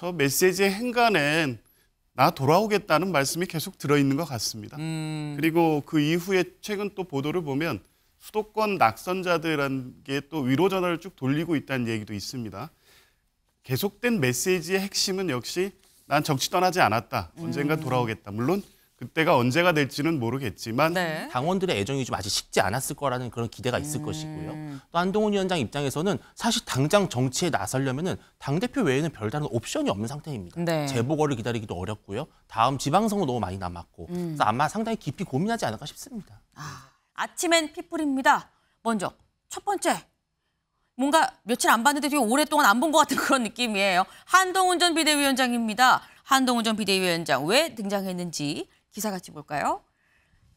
저 메시지의 행간엔 나 돌아오겠다는 말씀이 계속 들어있는 것 같습니다. 음. 그리고 그 이후에 최근 또 보도를 보면 수도권 낙선자들한 게또 위로 전화를 쭉 돌리고 있다는 얘기도 있습니다. 계속된 메시지의 핵심은 역시 난 정치 떠나지 않았다. 언젠가 음. 돌아오겠다. 물론 그때가 언제가 될지는 모르겠지만 네. 당원들의 애정이 좀 아직 식지 않았을 거라는 그런 기대가 있을 음. 것이고요. 또 한동훈 위원장 입장에서는 사실 당장 정치에 나서려면당 대표 외에는 별다른 옵션이 없는 상태입니다. 네. 재보궐을 기다리기도 어렵고요. 다음 지방선거 너무 많이 남았고 음. 그래서 아마 상당히 깊이 고민하지 않을까 싶습니다. 아, 아침엔 핏불입니다 먼저 첫 번째 뭔가 며칠 안 봤는데 되게 오랫동안 안 본 것 같은 그런 느낌이에요. 한동훈 전 비대위원장입니다. 한동훈 전 비대위원장 왜 등장했는지 기사 같이 볼까요?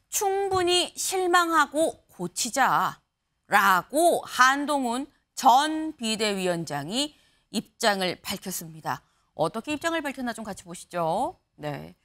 충분히 실망하고 고치자라고 한동훈 전 비대위원장이 입장을 밝혔습니다. 어떻게 입장을 밝혔나 좀 같이 보시죠. 네.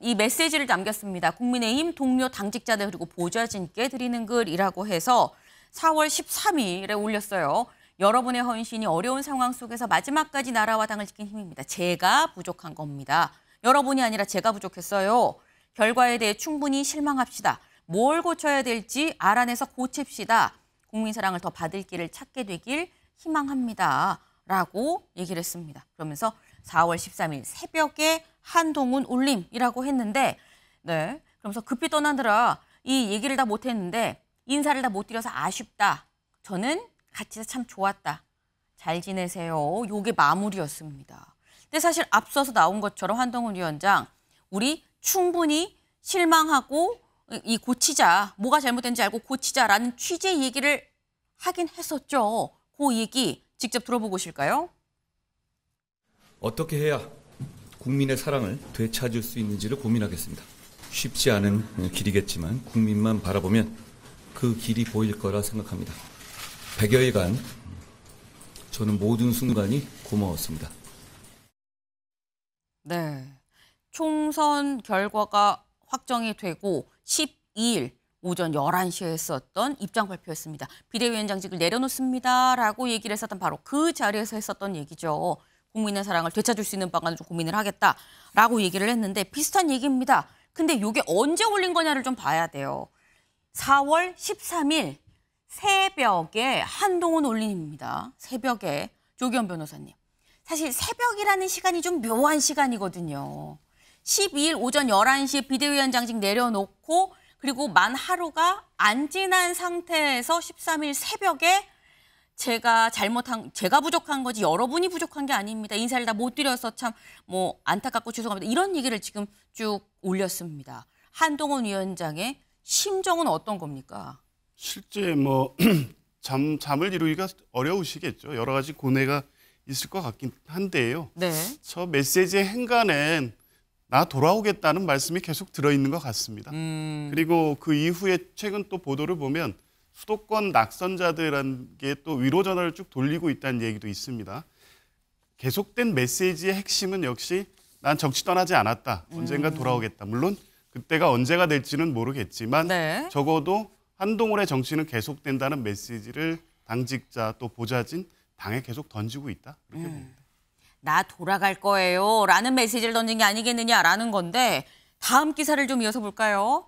이 메시지를 남겼습니다. 국민의힘 동료 당직자들 그리고 보좌진께 드리는 글이라고 해서 4월 13일에 올렸어요. 여러분의 헌신이 어려운 상황 속에서 마지막까지 나라와 당을 지킨 힘입니다. 제가 부족한 겁니다. 여러분이 아니라 제가 부족했어요. 결과에 대해 충분히 실망합시다. 뭘 고쳐야 될지 알아내서 고칩시다. 국민 사랑을 더 받을 길을 찾게 되길 희망합니다. 라고 얘기를 했습니다. 그러면서 4월 13일 새벽에 한동훈 울림이라고 했는데, 네. 그러면서 급히 떠나느라 이 얘기를 다 못했는데, 인사를 다 못 드려서 아쉽다. 저는 같이 참 좋았다. 잘 지내세요. 요게 마무리였습니다. 근데 사실 앞서서 나온 것처럼 한동훈 위원장, 우리 충분히 실망하고 이 고치자, 뭐가 잘못된지 알고 고치자라는 취재 얘기를 하긴 했었죠. 그 얘기 직접 들어보고 오실까요? 어떻게 해야 국민의 사랑을 되찾을 수 있는지를 고민하겠습니다. 쉽지 않은 길이겠지만 국민만 바라보면 그 길이 보일 거라 생각합니다. 백여일간 저는 모든 순간이 고마웠습니다. 네. 총선 결과가 확정이 되고 12일 오전 11시에 했었던 입장 발표였습니다. 비대위원장직을 내려놓습니다라고 얘기를 했었던 바로 그 자리에서 했었던 얘기죠. 국민의 사랑을 되찾을 수 있는 방안을 좀 고민을 하겠다라고 얘기를 했는데 비슷한 얘기입니다. 근데 이게 언제 올린 거냐를 좀 봐야 돼요. 4월 13일 새벽에 한동훈 올린입니다 새벽에 조기현 변호사님. 사실 새벽이라는 시간이 좀 묘한 시간이거든요. 12일 오전 11시에 비대위원장직 내려놓고 그리고 만 하루가 안 지난 상태에서 13일 새벽에 제가 잘못한 제가 부족한 거지 여러분이 부족한 게 아닙니다. 인사를 다 못 드려서 참 뭐 안타깝고 죄송합니다. 이런 얘기를 지금 쭉 올렸습니다. 한동훈 위원장의 심정은 어떤 겁니까? 실제 뭐 잠, 잠을 이루기가 어려우시겠죠. 여러 가지 고뇌가 있을 것 같긴 한데요. 네. 저 메시지의 행간엔 나 돌아오겠다는 말씀이 계속 들어있는 것 같습니다. 음. 그리고 그 이후에 최근 또 보도를 보면 수도권 낙선자들한 게또 위로 전화를 쭉 돌리고 있다는 얘기도 있습니다. 계속된 메시지의 핵심은 역시 난 정치 떠나지 않았다. 언젠가 음. 돌아오겠다. 물론 그때가 언제가 될지는 모르겠지만 네. 적어도 한동훈의 정치는 계속된다는 메시지를 당직자 또 보좌진 당에 계속 던지고 있다. 그렇게 음. 봅니다. 나 돌아갈 거예요 라는 메시지를 던진 게 아니겠느냐라는 건데 다음 기사를 좀 이어서 볼까요?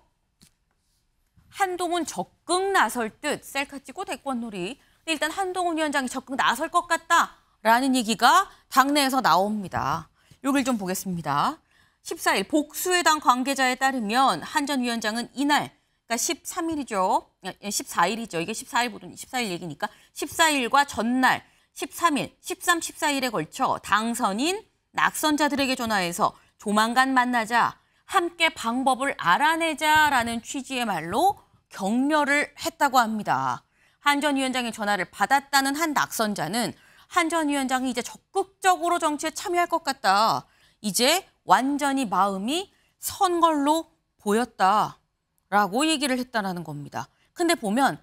한동훈 적극 나설 듯 셀카 찍고 대권놀이. 일단 한동훈 위원장이 적극 나설 것 같다라는 얘기가 당내에서 나옵니다. 여길 좀 보겠습니다. 14일 복수의 당 관계자에 따르면 한 전 위원장은 이날 그러니까 13일이죠. 14일이죠. 예, 예, 이게 14일 보던 14일 얘기니까 14일과 전날 13일, 13, 14일에 걸쳐 당선인, 낙선자들에게 전화해서 조만간 만나자, 함께 방법을 알아내자라는 취지의 말로 격려를 했다고 합니다. 한 전 위원장의 전화를 받았다는 한 낙선자는 한 전 위원장이 이제 적극적으로 정치에 참여할 것 같다. 이제 완전히 마음이 선 걸로 보였다라고 얘기를 했다라는 겁니다. 근데 보면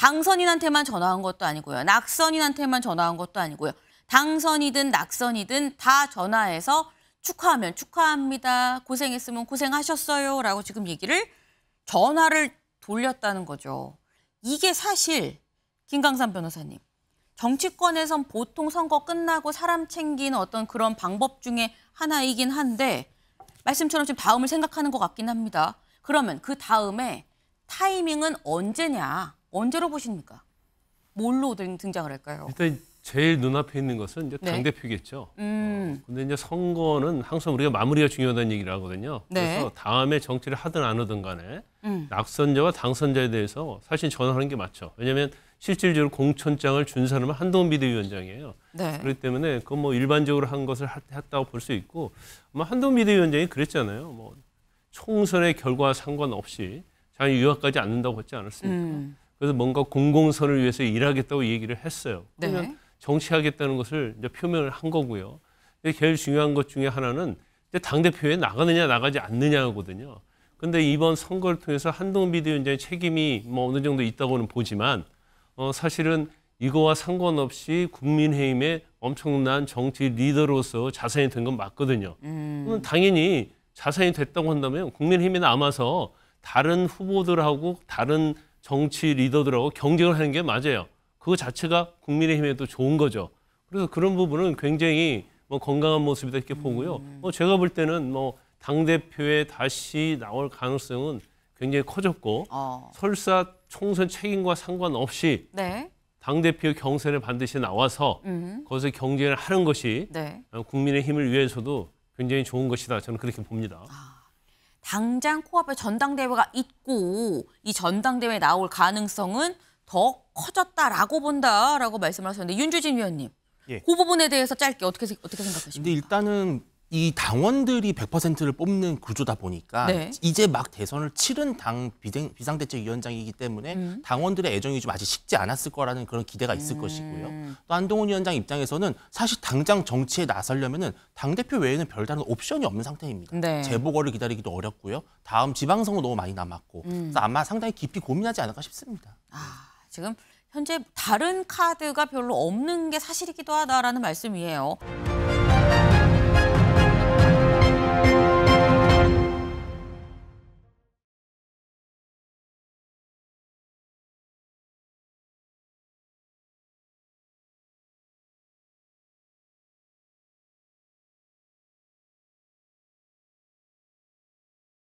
당선인한테만 전화한 것도 아니고요. 낙선인한테만 전화한 것도 아니고요. 당선이든 낙선이든 다 전화해서 축하하면 축하합니다. 고생했으면 고생하셨어요. 라고 지금 얘기를 전화를 돌렸다는 거죠. 이게 사실 김강산 변호사님 정치권에선 보통 선거 끝나고 사람 챙긴 어떤 그런 방법 중에 하나이긴 한데 말씀처럼 지금 다음을 생각하는 것 같긴 합니다. 그러면 그 다음에 타이밍은 언제냐. 언제로 보십니까? 뭘로 등장을 할까요? 일단 제일 눈앞에 있는 것은 이제 당 대표겠죠. 네. 어, 음. 어, 이제 선거는 항상 우리가 마무리가 중요하다는 얘기를 하거든요. 네. 그래서 다음에 정치를 하든 안 하든 간에 음. 낙선자와 당선자에 대해서 사실 전화하는 게 맞죠. 왜냐하면 실질적으로 공천장을 준 사람은 한동훈 비대위원장이에요. 네. 그렇기 때문에 그건 뭐 일반적으로 한 것을 했다고 볼 수 있고 아마 한동훈 비대위원장이 그랬잖아요. 뭐 총선의 결과와 상관없이 자기 유학까지 않는다고 했지 않았습니까? 음. 그래서 뭔가 공공선을 위해서 일하겠다고 얘기를 했어요. 네. 그러면 네. 정치하겠다는 것을 이제 표명을 한 거고요. 근데 제일 중요한 것 중에 하나는 당 대표에 나가느냐 나가지 않느냐거든요. 근데 이번 선거를 통해서 한동훈 비대위원장의 책임이 뭐 어느 정도 있다고는 보지만 어, 사실은 이거와 상관없이 국민의힘의 엄청난 정치 리더로서 자산이 된 건 맞거든요. 음. 당연히 자산이 됐다고 한다면 국민의힘이 남아서 다른 후보들하고 다른 정치 리더들하고 경쟁을 하는 게 맞아요. 그 자체가 국민의힘에도 좋은 거죠. 그래서 그런 부분은 굉장히 뭐 건강한 모습이다 이렇게 보고요. 음. 뭐 제가 볼 때는 뭐 당 대표에 다시 나올 가능성은 굉장히 커졌고 어. 설사 총선 책임과 상관없이 네. 당 대표 경선에 반드시 나와서 음. 거기서 경쟁을 하는 것이 네. 국민의 힘을 위해서도 굉장히 좋은 것이다 저는 그렇게 봅니다. 아. 당장 코앞에 전당대회가 있고 이 전당대회에 나올 가능성은 더 커졌다라고 본다라고 말씀을 하셨는데 윤주진 위원님 예. 그 부분에 대해서 짧게 어떻게 어떻게 생각하십니까? 근데 일단은 이 당원들이 100%를 뽑는 구조다 보니까 네. 이제 막 대선을 치른 당 비상, 비상대책위원장이기 때문에 음. 당원들의 애정이 좀 아직 식지 않았을 거라는 그런 기대가 있을 음. 것이고요. 또안동훈 위원장 입장에서는 사실 당장 정치에 나서려면은 당대표 외에는 별다른 옵션이 없는 상태입니다. 네. 재보궐을 기다리기도 어렵고요. 다음 지방선거 너무 많이 남았고 음. 그래서 아마 상당히 깊이 고민하지 않을까 싶습니다. 아, 지금 현재 다른 카드가 별로 없는 게 사실이기도 하다라는 말씀이에요.